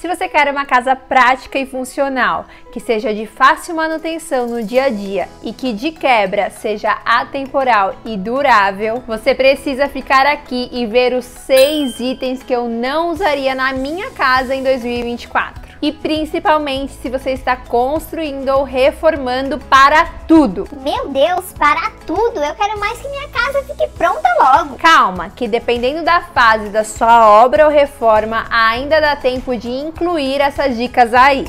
Se você quer uma casa prática e funcional, que seja de fácil manutenção no dia a dia e que de quebra seja atemporal e durável, você precisa ficar aqui e ver os seis itens que eu não usaria na minha casa em 2024 e principalmente se você está construindo ou reformando para tudo. Meu Deus, para tudo! Eu quero mais que minha casa fique pronta logo. Calma, que dependendo da fase da sua obra ou reforma, ainda dá tempo de incluir essas dicas aí.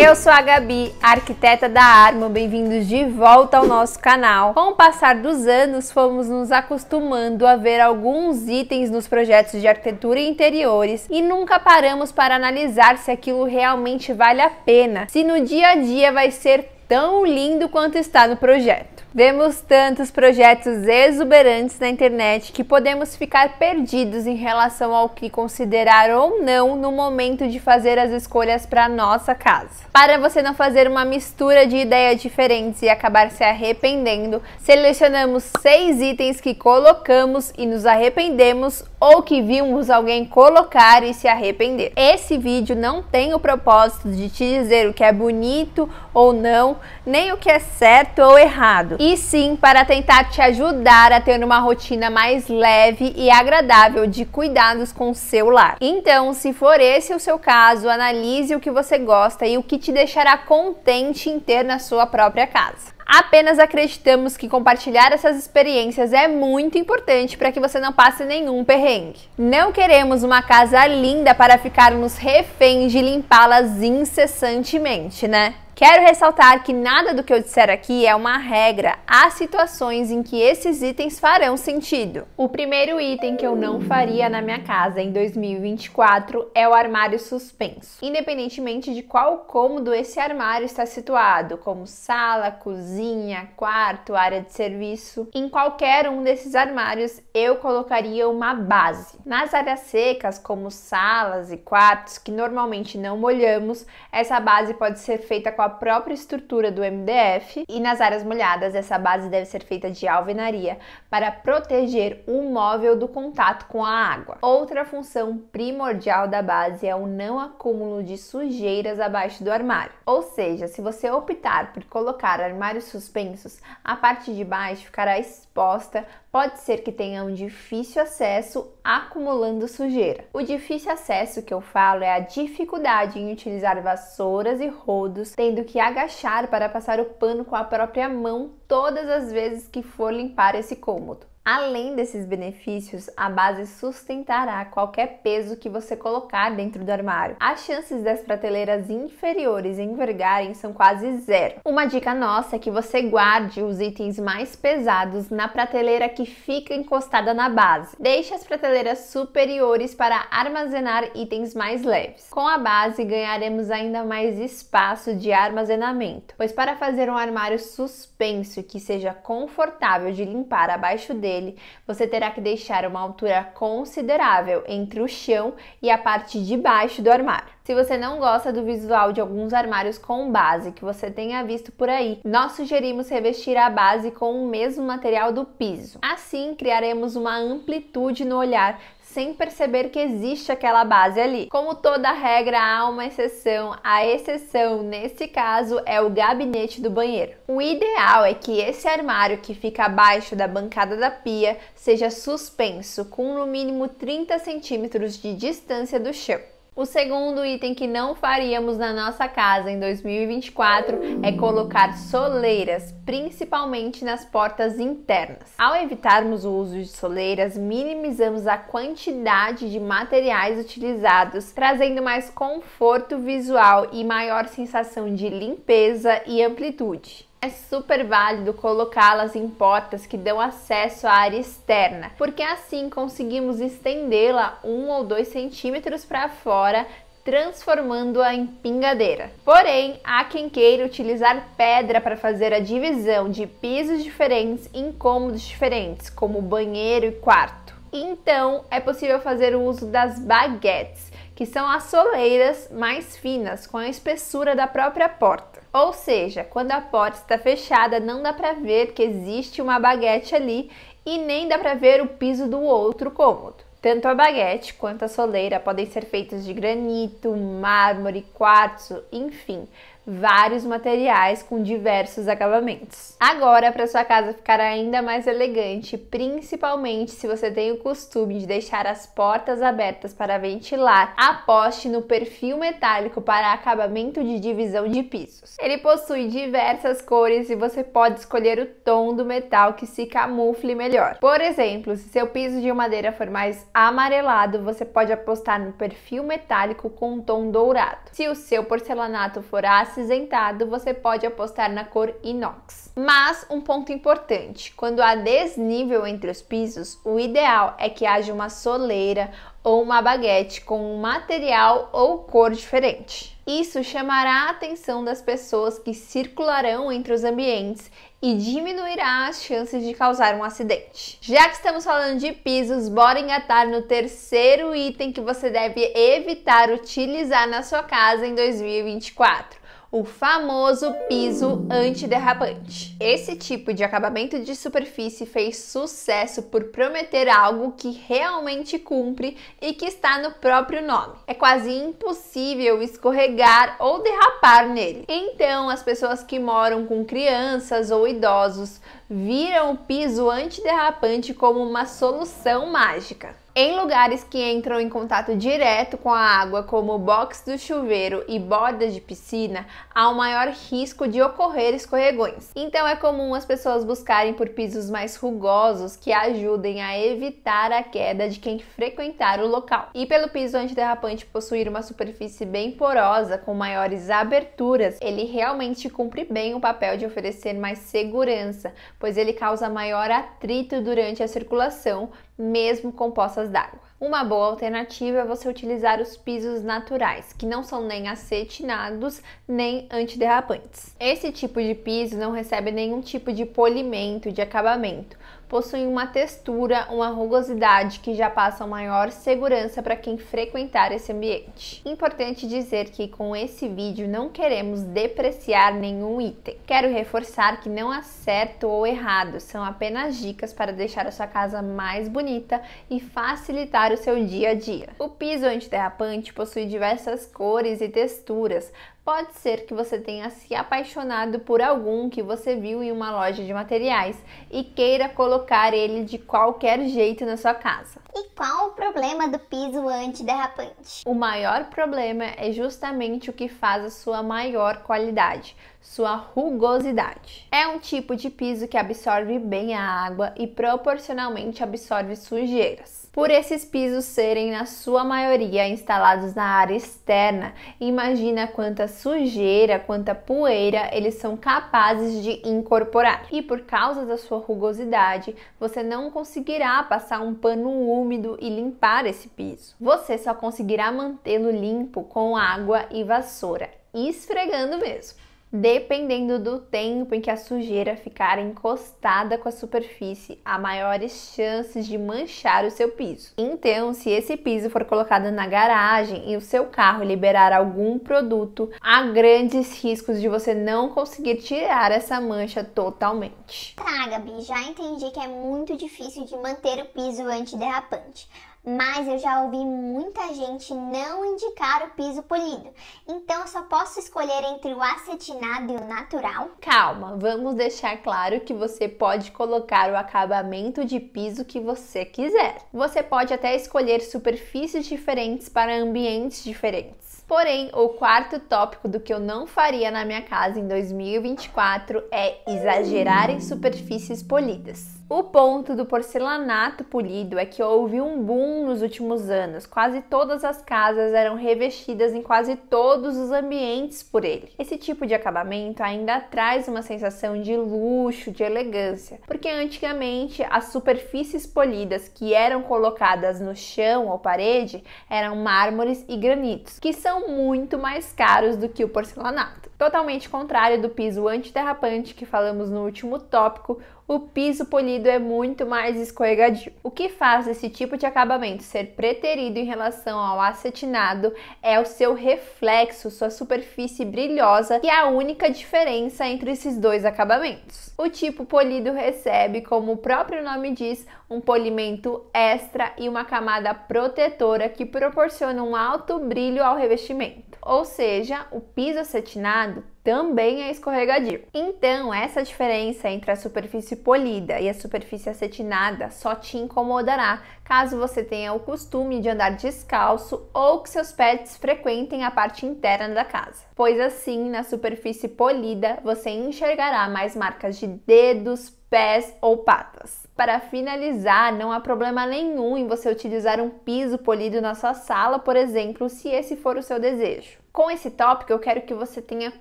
Eu sou a Gabi, arquiteta da Arma. Bem-vindos de volta ao nosso canal. Com o passar dos anos, fomos nos acostumando a ver alguns itens nos projetos de arquitetura e interiores e nunca paramos para analisar se aquilo realmente vale a pena, se no dia a dia vai ser tão lindo quanto está no projeto. Vemos tantos projetos exuberantes na internet que podemos ficar perdidos em relação ao que considerar ou não no momento de fazer as escolhas para nossa casa. Para você não fazer uma mistura de ideias diferentes e acabar se arrependendo, selecionamos seis itens que colocamos e nos arrependemos ou que vimos alguém colocar e se arrepender. Esse vídeo não tem o propósito de te dizer o que é bonito ou não, nem o que é certo ou errado, e sim para tentar te ajudar a ter uma rotina mais leve e agradável de cuidados com o seu lar. Então, se for esse o seu caso, analise o que você gosta e o que te deixará contente em ter na sua própria casa. Apenas acreditamos que compartilhar essas experiências é muito importante para que você não passe nenhum perrengue. Não queremos uma casa linda para ficarmos reféns de limpá-las incessantemente, né? Quero ressaltar que nada do que eu disser aqui é uma regra. Há situações em que esses itens farão sentido. O primeiro item que eu não faria na minha casa em 2024 é o armário suspenso. Independentemente de qual cômodo esse armário está situado, como sala, cozinha, quarto, área de serviço, em qualquer um desses armários eu colocaria uma base. Nas áreas secas, como salas e quartos, que normalmente não molhamos, essa base pode ser feita com a a própria estrutura do MDF e nas áreas molhadas essa base deve ser feita de alvenaria para proteger o móvel do contato com a água. Outra função primordial da base é o não acúmulo de sujeiras abaixo do armário. Ou seja, se você optar por colocar armários suspensos, a parte de baixo ficará exposta, pode ser que tenha um difícil acesso acumulando sujeira. O difícil acesso que eu falo é a dificuldade em utilizar vassouras e rodos, tendo tendo que agachar para passar o pano com a própria mão todas as vezes que for limpar esse cômodo. Além desses benefícios, a base sustentará qualquer peso que você colocar dentro do armário. As chances das prateleiras inferiores envergarem são quase zero. Uma dica nossa é que você guarde os itens mais pesados na prateleira que fica encostada na base. Deixe as prateleiras superiores para armazenar itens mais leves. Com a base, ganharemos ainda mais espaço de armazenamento, pois para fazer um armário suspenso que seja confortável de limpar abaixo dele, dele, você terá que deixar uma altura considerável entre o chão e a parte de baixo do armário. Se você não gosta do visual de alguns armários com base que você tenha visto por aí, nós sugerimos revestir a base com o mesmo material do piso. Assim, criaremos uma amplitude no olhar sem perceber que existe aquela base ali. Como toda regra, há uma exceção. A exceção, nesse caso, é o gabinete do banheiro. O ideal é que esse armário que fica abaixo da bancada da pia seja suspenso, com no mínimo 30 centímetros de distância do chão. O segundo item que não faríamos na nossa casa em 2024 é colocar soleiras, principalmente nas portas internas. Ao evitarmos o uso de soleiras, minimizamos a quantidade de materiais utilizados, trazendo mais conforto visual e maior sensação de limpeza e amplitude é super válido colocá-las em portas que dão acesso à área externa, porque assim conseguimos estendê-la um ou dois centímetros para fora, transformando-a em pingadeira. Porém, há quem queira utilizar pedra para fazer a divisão de pisos diferentes em cômodos diferentes, como banheiro e quarto. Então, é possível fazer o uso das baguetes que são as soleiras mais finas, com a espessura da própria porta. Ou seja, quando a porta está fechada, não dá para ver que existe uma baguete ali e nem dá para ver o piso do outro cômodo. Tanto a baguete quanto a soleira podem ser feitas de granito, mármore, quartzo, enfim, vários materiais com diversos acabamentos. Agora, para sua casa ficar ainda mais elegante, principalmente se você tem o costume de deixar as portas abertas para ventilar, aposte no perfil metálico para acabamento de divisão de pisos. Ele possui diversas cores e você pode escolher o tom do metal que se camufle melhor. Por exemplo, se seu piso de madeira for mais amarelado, você pode apostar no perfil metálico com tom dourado. Se o seu porcelanato for ácido, acinzentado, você pode apostar na cor inox. Mas um ponto importante: quando há desnível entre os pisos, o ideal é que haja uma soleira ou uma baguete com um material ou cor diferente. Isso chamará a atenção das pessoas que circularão entre os ambientes e diminuirá as chances de causar um acidente. Já que estamos falando de pisos, bora engatar no terceiro item que você deve evitar utilizar na sua casa em 2024 o famoso piso antiderrapante. Esse tipo de acabamento de superfície fez sucesso por prometer algo que realmente cumpre e que está no próprio nome. É quase impossível escorregar ou derrapar nele. Então, as pessoas que moram com crianças ou idosos viram o piso antiderrapante como uma solução mágica. Em lugares que entram em contato direto com a água, como box do chuveiro e bordas de piscina, há um maior risco de ocorrer escorregões. Então é comum as pessoas buscarem por pisos mais rugosos que ajudem a evitar a queda de quem frequentar o local. E pelo piso antiderrapante possuir uma superfície bem porosa com maiores aberturas, ele realmente cumpre bem o papel de oferecer mais segurança, pois ele causa maior atrito durante a circulação, mesmo com poças d'água. Uma boa alternativa é você utilizar os pisos naturais, que não são nem acetinados nem antiderrapantes. Esse tipo de piso não recebe nenhum tipo de polimento, de acabamento, possuem uma textura, uma rugosidade que já passam maior segurança para quem frequentar esse ambiente. Importante dizer que com esse vídeo não queremos depreciar nenhum item. Quero reforçar que não há certo ou errado, são apenas dicas para deixar a sua casa mais bonita e facilitar o seu dia a dia. O piso antiderrapante possui diversas cores e texturas, Pode ser que você tenha se apaixonado por algum que você viu em uma loja de materiais e queira colocar ele de qualquer jeito na sua casa. E qual o problema do piso antiderrapante? O maior problema é justamente o que faz a sua maior qualidade, sua rugosidade. É um tipo de piso que absorve bem a água e proporcionalmente absorve sujeiras. Por esses pisos serem, na sua maioria, instalados na área externa, imagina quanta sujeira, quanta poeira eles são capazes de incorporar. E por causa da sua rugosidade, você não conseguirá passar um pano úmido e limpar esse piso. Você só conseguirá mantê-lo limpo com água e vassoura, esfregando mesmo. Dependendo do tempo em que a sujeira ficar encostada com a superfície, há maiores chances de manchar o seu piso. Então, se esse piso for colocado na garagem e o seu carro liberar algum produto, há grandes riscos de você não conseguir tirar essa mancha totalmente. Tá, Gabi, já entendi que é muito difícil de manter o piso antiderrapante, mas eu já ouvi muita gente não indicar o piso polido. Então, eu só posso escolher entre o acetinado refinado e o natural? Calma, vamos deixar claro que você pode colocar o acabamento de piso que você quiser. Você pode até escolher superfícies diferentes para ambientes diferentes. Porém, o quarto tópico do que eu não faria na minha casa em 2024 é exagerar em superfícies polidas. O ponto do porcelanato polido é que houve um boom nos últimos anos. Quase todas as casas eram revestidas em quase todos os ambientes por ele. Esse tipo de acabamento ainda traz uma sensação de luxo, de elegância, porque antigamente as superfícies polidas que eram colocadas no chão ou parede eram mármores e granitos, que são muito mais caros do que o porcelanato. Totalmente contrário do piso antiderrapante que falamos no último tópico, o piso polido é muito mais escorregadio. O que faz esse tipo de acabamento ser preterido em relação ao acetinado é o seu reflexo, sua superfície brilhosa, que é a única diferença entre esses dois acabamentos. O tipo polido recebe, como o próprio nome diz, um polimento extra e uma camada protetora que proporciona um alto brilho ao revestimento. Ou seja, o piso acetinado também é escorregadio. Então, essa diferença entre a superfície polida e a superfície acetinada só te incomodará caso você tenha o costume de andar descalço ou que seus pets frequentem a parte interna da casa. Pois assim, na superfície polida, você enxergará mais marcas de dedos, pés ou patas. Para finalizar, não há problema nenhum em você utilizar um piso polido na sua sala, por exemplo, se esse for o seu desejo. Com esse tópico, eu quero que você tenha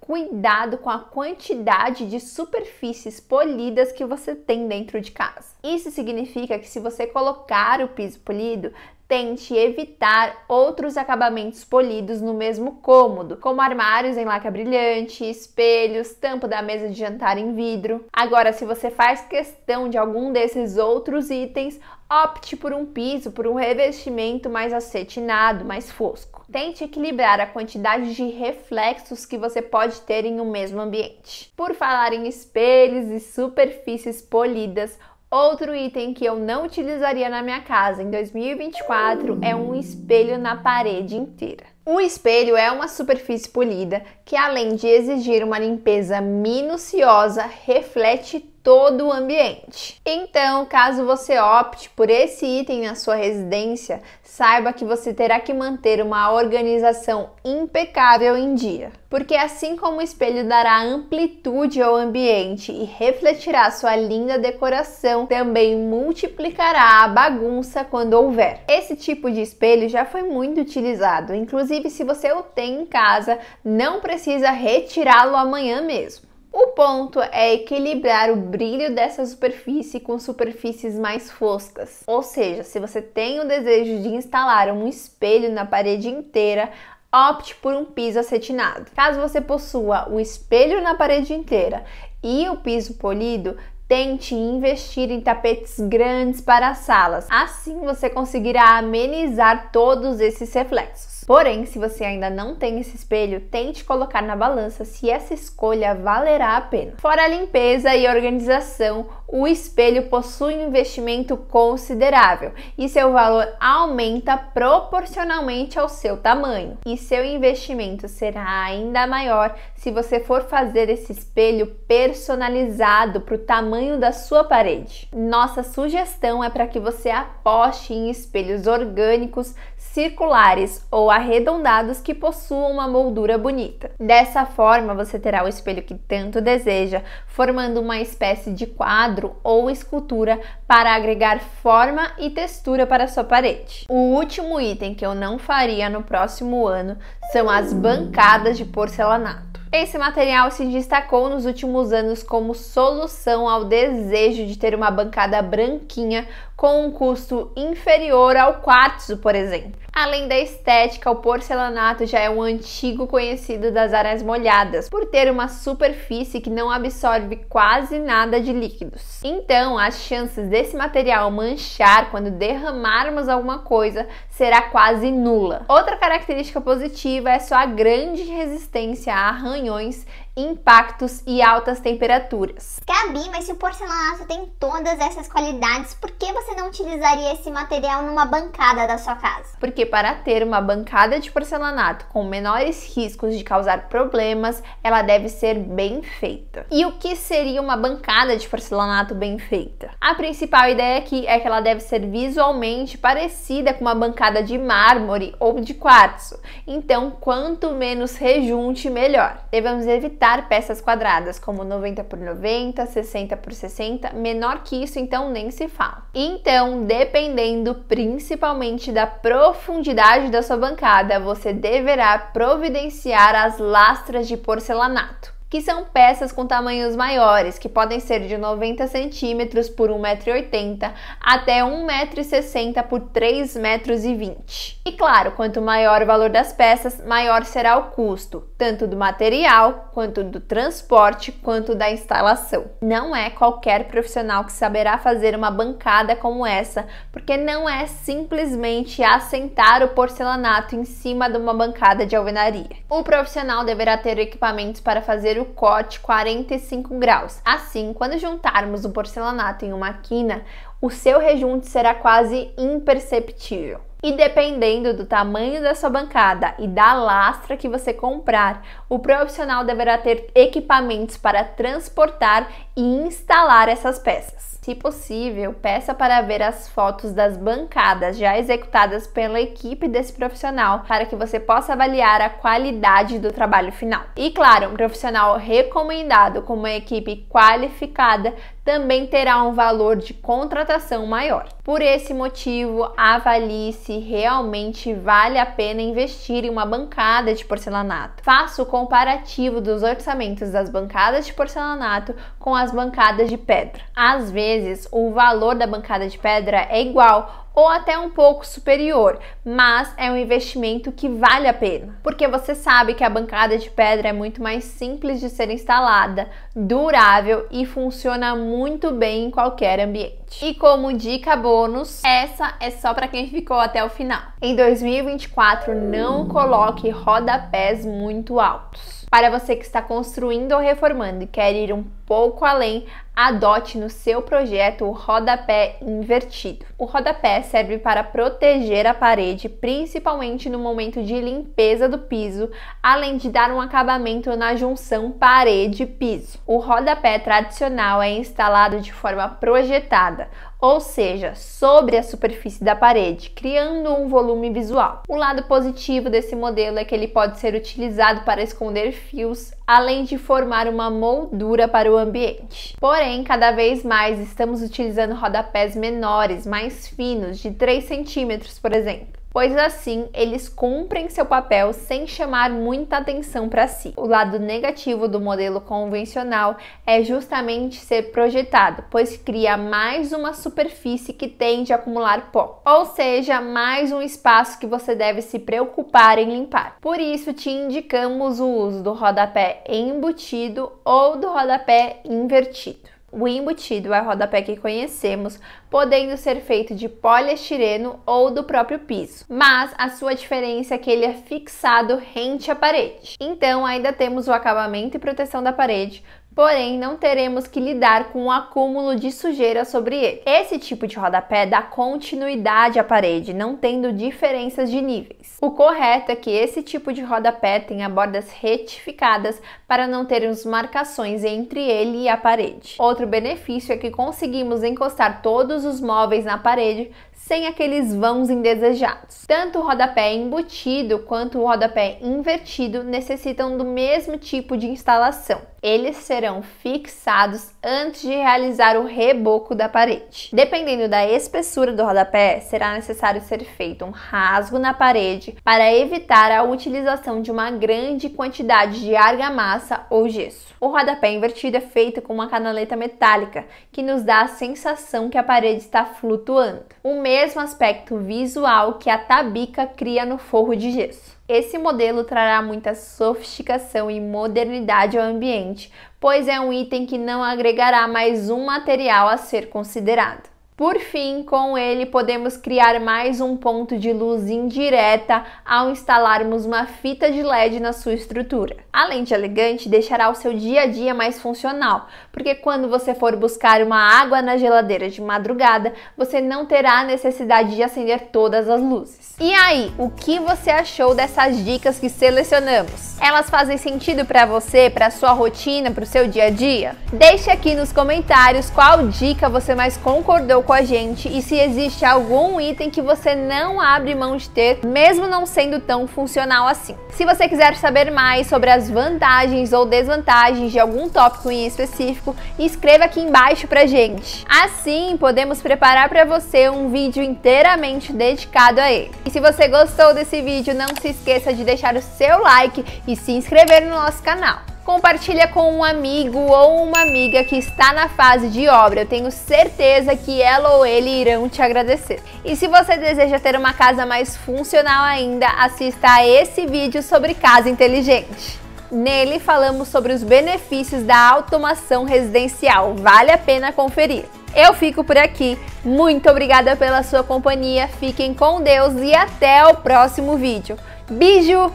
cuidado com a quantidade de superfícies polidas que você tem dentro de casa. Isso significa que se você colocar o piso polido, tente evitar outros acabamentos polidos no mesmo cômodo, como armários em laca brilhante, espelhos, tampa da mesa de jantar em vidro. Agora, se você faz questão de algum desses outros itens, opte por um piso, por um revestimento mais acetinado, mais fosco. Tente equilibrar a quantidade de reflexos que você pode ter em um mesmo ambiente. Por falar em espelhos e superfícies polidas, Outro item que eu não utilizaria na minha casa em 2024 é um espelho na parede inteira. Um espelho é uma superfície polida que, além de exigir uma limpeza minuciosa, reflete todo o ambiente. Então, caso você opte por esse item na sua residência, saiba que você terá que manter uma organização impecável em dia, porque assim como o espelho dará amplitude ao ambiente e refletirá sua linda decoração, também multiplicará a bagunça quando houver. Esse tipo de espelho já foi muito utilizado, inclusive se você o tem em casa, não precisa retirá-lo amanhã mesmo. O ponto é equilibrar o brilho dessa superfície com superfícies mais foscas. Ou seja, se você tem o desejo de instalar um espelho na parede inteira, opte por um piso acetinado. Caso você possua o espelho na parede inteira e o piso polido, Tente investir em tapetes grandes para as salas. Assim você conseguirá amenizar todos esses reflexos. Porém, se você ainda não tem esse espelho, tente colocar na balança se essa escolha valerá a pena. Fora a limpeza e organização, o espelho possui um investimento considerável e seu valor aumenta proporcionalmente ao seu tamanho. E seu investimento será ainda maior se você for fazer esse espelho personalizado para o tamanho da sua parede. Nossa sugestão é para que você aposte em espelhos orgânicos circulares ou arredondados que possuam uma moldura bonita. Dessa forma, você terá o espelho que tanto deseja, formando uma espécie de quadro ou escultura para agregar forma e textura para sua parede. O último item que eu não faria no próximo ano são as bancadas de porcelanato. Esse material se destacou nos últimos anos como solução ao desejo de ter uma bancada branquinha com um custo inferior ao quartzo, por exemplo. Além da estética, o porcelanato já é um antigo conhecido das áreas molhadas, por ter uma superfície que não absorve quase nada de líquidos. Então, as chances desse material manchar quando derramarmos alguma coisa será quase nula. Outra característica positiva é sua grande resistência a arranhões impactos e altas temperaturas. Gabi, mas se o porcelanato tem todas essas qualidades, por que você não utilizaria esse material numa bancada da sua casa? Porque para ter uma bancada de porcelanato com menores riscos de causar problemas, ela deve ser bem feita. E o que seria uma bancada de porcelanato bem feita? A principal ideia aqui é que ela deve ser visualmente parecida com uma bancada de mármore ou de quartzo. Então, quanto menos rejunte, melhor. Devemos evitar usar peças quadradas como 90 por 90, 60 por 60, menor que isso então nem se fala. Então, dependendo principalmente da profundidade da sua bancada, você deverá providenciar as lastras de porcelanato que são peças com tamanhos maiores, que podem ser de 90 centímetros por 1,80m até 1,60m por 3,20m. E claro, quanto maior o valor das peças, maior será o custo tanto do material, quanto do transporte, quanto da instalação. Não é qualquer profissional que saberá fazer uma bancada como essa, porque não é simplesmente assentar o porcelanato em cima de uma bancada de alvenaria. O profissional deverá ter equipamentos para fazer o corte 45 graus. Assim, quando juntarmos o porcelanato em uma quina, o seu rejunte será quase imperceptível. E dependendo do tamanho da sua bancada e da lastra que você comprar, o profissional deverá ter equipamentos para transportar e instalar essas peças. Se possível, peça para ver as fotos das bancadas já executadas pela equipe desse profissional para que você possa avaliar a qualidade do trabalho final. E claro, um profissional recomendado com uma equipe qualificada também terá um valor de contratação maior. Por esse motivo, avalie se realmente vale a pena investir em uma bancada de porcelanato. Faça o comparativo dos orçamentos das bancadas de porcelanato com as bancadas de pedra. Às vezes, o valor da bancada de pedra é igual ou até um pouco superior, mas é um investimento que vale a pena, porque você sabe que a bancada de pedra é muito mais simples de ser instalada, durável e funciona muito bem em qualquer ambiente. E como dica bônus, essa é só para quem ficou até o final. Em 2024, não coloque rodapés muito altos. Para você que está construindo ou reformando e quer ir um pouco além, adote no seu projeto o rodapé invertido. O rodapé serve para proteger a parede, principalmente no momento de limpeza do piso, além de dar um acabamento na junção parede-piso. O rodapé tradicional é instalado de forma projetada, ou seja, sobre a superfície da parede, criando um volume visual. O lado positivo desse modelo é que ele pode ser utilizado para esconder fios, além de formar uma moldura para o ambiente. Porém, Porém, cada vez mais estamos utilizando rodapés menores, mais finos, de 3 centímetros, por exemplo pois assim eles cumprem seu papel sem chamar muita atenção para si. O lado negativo do modelo convencional é justamente ser projetado, pois cria mais uma superfície que tende a acumular pó, ou seja, mais um espaço que você deve se preocupar em limpar. Por isso te indicamos o uso do rodapé embutido ou do rodapé invertido. O embutido é a rodapé que conhecemos, podendo ser feito de poliestireno ou do próprio piso, mas a sua diferença é que ele é fixado rente à parede. Então, ainda temos o acabamento e proteção da parede, porém não teremos que lidar com o um acúmulo de sujeira sobre ele. Esse tipo de rodapé dá continuidade à parede, não tendo diferenças de níveis. O correto é que esse tipo de rodapé tenha bordas retificadas para não termos marcações entre ele e a parede. Outro benefício é que conseguimos encostar todos os móveis na parede sem aqueles vãos indesejados. Tanto o rodapé embutido quanto o rodapé invertido necessitam do mesmo tipo de instalação eles serão fixados antes de realizar o reboco da parede. Dependendo da espessura do rodapé, será necessário ser feito um rasgo na parede para evitar a utilização de uma grande quantidade de argamassa ou gesso. O rodapé invertido é feito com uma canaleta metálica, que nos dá a sensação que a parede está flutuando. O mesmo aspecto visual que a tabica cria no forro de gesso. Esse modelo trará muita sofisticação e modernidade ao ambiente, pois é um item que não agregará mais um material a ser considerado. Por fim, com ele podemos criar mais um ponto de luz indireta ao instalarmos uma fita de LED na sua estrutura. A lente elegante deixará o seu dia a dia mais funcional, porque quando você for buscar uma água na geladeira de madrugada, você não terá necessidade de acender todas as luzes. E aí, o que você achou dessas dicas que selecionamos? Elas fazem sentido para você, para sua rotina, para o seu dia a dia? Deixe aqui nos comentários qual dica você mais concordou com a gente e se existe algum item que você não abre mão de ter, mesmo não sendo tão funcional assim. Se você quiser saber mais sobre as vantagens ou desvantagens de algum tópico em específico, escreva aqui embaixo pra gente. Assim, podemos preparar para você um vídeo inteiramente dedicado a ele. E se você gostou desse vídeo, não se esqueça de deixar o seu like e se inscrever no nosso canal compartilha com um amigo ou uma amiga que está na fase de obra. Eu tenho certeza que ela ou ele irão te agradecer. E se você deseja ter uma casa mais funcional ainda, assista a esse vídeo sobre casa inteligente. Nele falamos sobre os benefícios da automação residencial. Vale a pena conferir. Eu fico por aqui. Muito obrigada pela sua companhia. Fiquem com Deus e até o próximo vídeo. Beijo!